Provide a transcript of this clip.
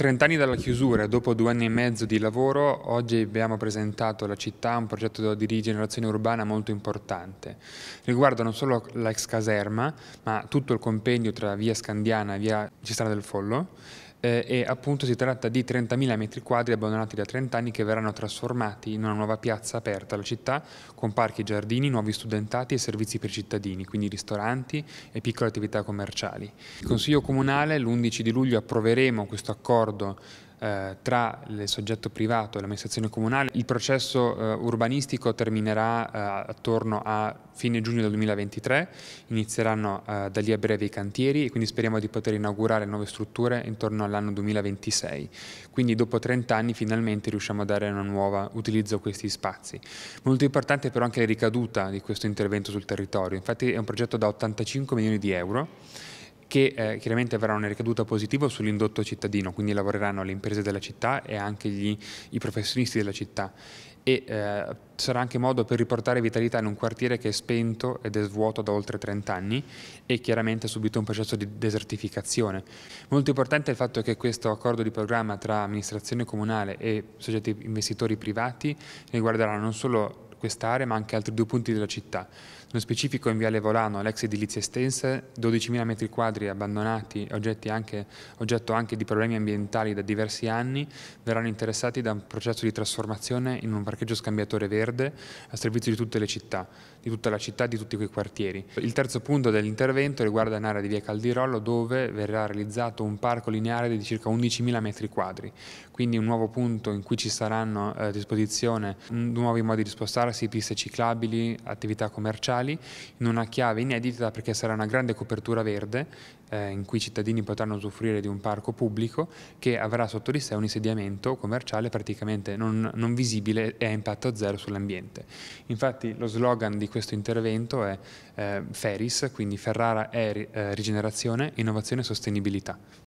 30 anni dalla chiusura, dopo due anni e mezzo di lavoro, oggi abbiamo presentato alla città un progetto di rigenerazione urbana molto importante. Riguarda non solo l'ex caserma, ma tutto il compendio tra via Scandiana e via Cistana del Follo eh, e appunto si tratta di 30.000 metri quadri abbandonati da 30 anni che verranno trasformati in una nuova piazza aperta alla città con parchi, giardini, nuovi studentati e servizi per i cittadini, quindi ristoranti e piccole attività commerciali. Il Consiglio Comunale l'11 di luglio approveremo questo accordo eh, tra il soggetto privato e l'amministrazione comunale. Il processo eh, urbanistico terminerà eh, attorno a fine giugno del 2023, inizieranno eh, da lì a breve i cantieri e quindi speriamo di poter inaugurare nuove strutture intorno all'anno 2026. Quindi dopo 30 anni finalmente riusciamo a dare un nuovo utilizzo a questi spazi. Molto importante però anche la ricaduta di questo intervento sul territorio, infatti è un progetto da 85 milioni di euro che eh, chiaramente avrà una ricaduta positiva sull'indotto cittadino, quindi lavoreranno le imprese della città e anche gli, i professionisti della città e eh, sarà anche modo per riportare vitalità in un quartiere che è spento ed è svuoto da oltre 30 anni e chiaramente ha subito un processo di desertificazione. Molto importante è il fatto che questo accordo di programma tra amministrazione comunale e soggetti investitori privati riguarderà non solo quest'area ma anche altri due punti della città nello specifico in Viale Volano, all'ex edilizia Estense, 12.000 metri quadri abbandonati, anche, oggetto anche di problemi ambientali da diversi anni, verranno interessati da un processo di trasformazione in un parcheggio scambiatore verde a servizio di tutte le città, di tutta la città, di tutti quei quartieri. Il terzo punto dell'intervento riguarda un'area di via Caldirollo dove verrà realizzato un parco lineare di circa 11.000 metri quadri, quindi un nuovo punto in cui ci saranno eh, a disposizione mm, nuovi modi di spostarsi, piste ciclabili, attività commerciali, locali in una chiave inedita perché sarà una grande copertura verde eh, in cui i cittadini potranno usufruire di un parco pubblico che avrà sotto di sé un insediamento commerciale praticamente non, non visibile e a impatto zero sull'ambiente. Infatti lo slogan di questo intervento è eh, Ferris, quindi Ferrara è eh, rigenerazione, innovazione e sostenibilità.